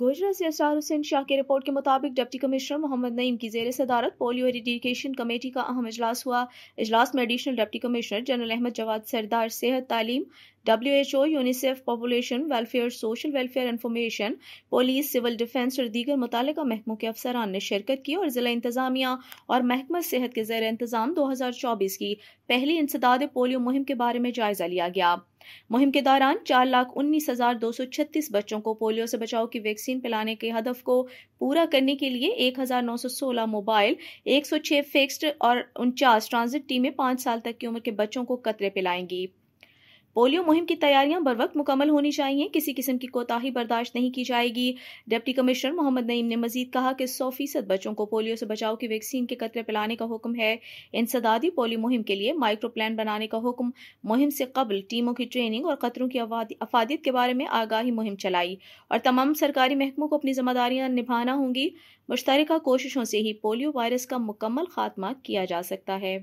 गोजरा से असार हुसैन शाह की रिपोर्ट के मुताबिक डिप्टी कमिश्नर मोहम्मद नईम की जेर सदारत पोलियो एडिकेशन कमेटी का अहम अजलास हुआ अजलास में additional deputy commissioner general Ahmad Jawad सरदार सेहत तालीम W H O UNICEF population welfare social welfare information police civil defence और दीगर मुतल महकमों के अफसरान ने शिरकत की और ज़िला इंतजामिया और महकमा सेहत के जेर इंतज़ाम दो हज़ार चौबीस की पहली इंसदाद पोलियो मुहिम के बारे में जायज़ा लिया गया मुहिम के दौरान चार लाख उन्नीस हजार दो सौ छत्तीस बच्चों को पोलियो से बचाव की वैक्सीन पिलाने के हदफ को पूरा करने के लिए एक हजार नौ सौ सोलह मोबाइल एक सौ छह फिक्सड और उनचास ट्रांजिट टीमें पांच साल तक की उम्र के बच्चों को कतरे पिलाएंगी पोलियो मुहिम की तैयारियां बर वक्त मुकम्मल होनी चाहिए किसी किस्म की कोताही बर्दाश्त नहीं की जाएगी डिप्टी कमिश्नर मोहम्मद नईम ने मजीद कहा कि सौ फीसद बच्चों को पोलियो से बचाव की वैक्सीन के कतरे पिलाने का हुक्म है इंसदादी पोलियो मुहिम के लिए माइक्रो प्लान बनाने का हुक्म मुहिम से कबल टीमों की ट्रेनिंग और कतरों की अफादियत के बारे में आगाही मुहिम चलाई और तमाम सरकारी महकमों को अपनी जिम्मेदारियां निभाना होंगी मुश्तरक कोशिशों से ही पोलियो वायरस का मुकम्मल खात्मा किया जा सकता है